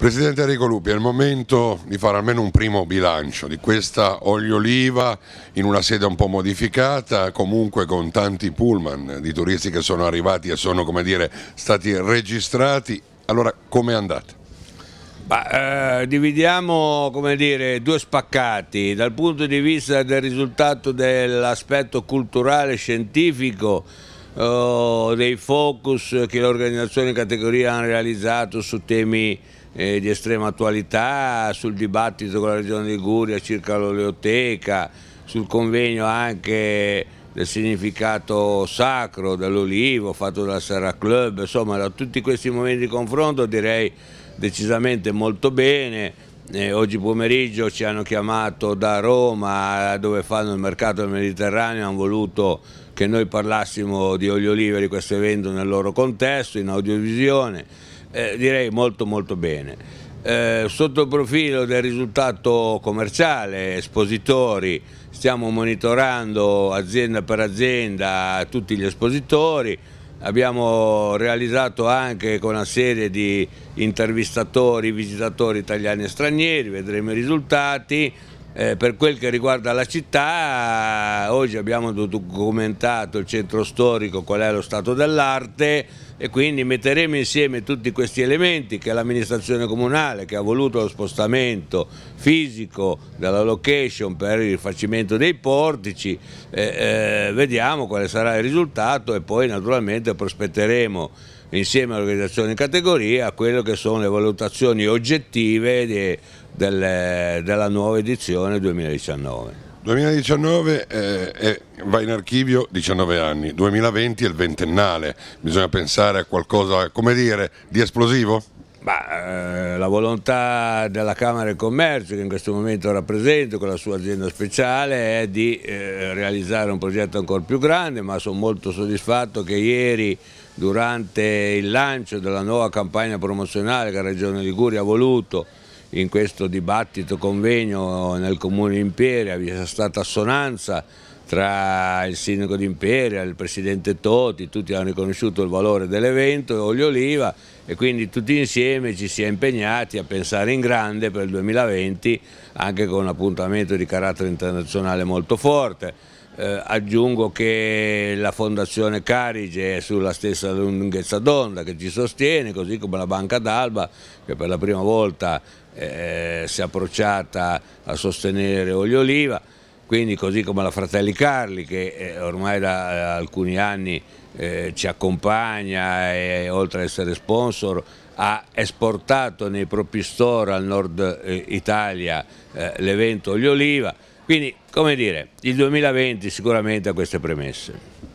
Presidente Enrico Lupi, è il momento di fare almeno un primo bilancio di questa olio oliva in una sede un po' modificata, comunque con tanti pullman di turisti che sono arrivati e sono dire, stati registrati. Allora, come è andata? Bah, eh, dividiamo dire, due spaccati dal punto di vista del risultato dell'aspetto culturale e scientifico eh, dei focus che le organizzazioni in categoria hanno realizzato su temi eh, di estrema attualità, sul dibattito con la regione Liguria circa l'oleoteca, sul convegno anche del significato sacro dell'olivo fatto dalla Serra Club, insomma da tutti questi momenti di confronto direi decisamente molto bene, eh, oggi pomeriggio ci hanno chiamato da Roma dove fanno il mercato del Mediterraneo, hanno voluto che noi parlassimo di olio oliva di questo evento nel loro contesto, in audiovisione, eh, direi molto molto bene. Eh, sotto il profilo del risultato commerciale, espositori, stiamo monitorando azienda per azienda tutti gli espositori, abbiamo realizzato anche con una serie di intervistatori, visitatori italiani e stranieri, vedremo i risultati, eh, per quel che riguarda la città, oggi abbiamo documentato il centro storico, qual è lo stato dell'arte e quindi metteremo insieme tutti questi elementi che l'amministrazione comunale che ha voluto lo spostamento fisico della location per il rifacimento dei portici, eh, eh, vediamo quale sarà il risultato e poi naturalmente prospetteremo insieme all'organizzazione in categoria a quelle che sono le valutazioni oggettive di, delle, della nuova edizione 2019. 2019 eh, eh, va in archivio 19 anni, 2020 è il ventennale, bisogna pensare a qualcosa, come dire, di esplosivo? Ma, eh, la volontà della Camera di Commercio che in questo momento rappresento con la sua azienda speciale è di eh, realizzare un progetto ancora più grande ma sono molto soddisfatto che ieri durante il lancio della nuova campagna promozionale che la Regione Liguria ha voluto in questo dibattito convegno nel Comune Imperia vi sia stata assonanza tra il sindaco di Imperia, il presidente Toti, tutti hanno riconosciuto il valore dell'evento e Olio Oliva e quindi tutti insieme ci si è impegnati a pensare in grande per il 2020 anche con un appuntamento di carattere internazionale molto forte. Eh, aggiungo che la Fondazione Carige è sulla stessa lunghezza d'onda che ci sostiene, così come la Banca d'Alba che per la prima volta eh, si è approcciata a sostenere Olio Oliva quindi così come la Fratelli Carli che eh, ormai da eh, alcuni anni eh, ci accompagna e oltre ad essere sponsor ha esportato nei propri store al nord Italia l'evento Gli Oliva, quindi come dire il 2020 sicuramente ha queste premesse.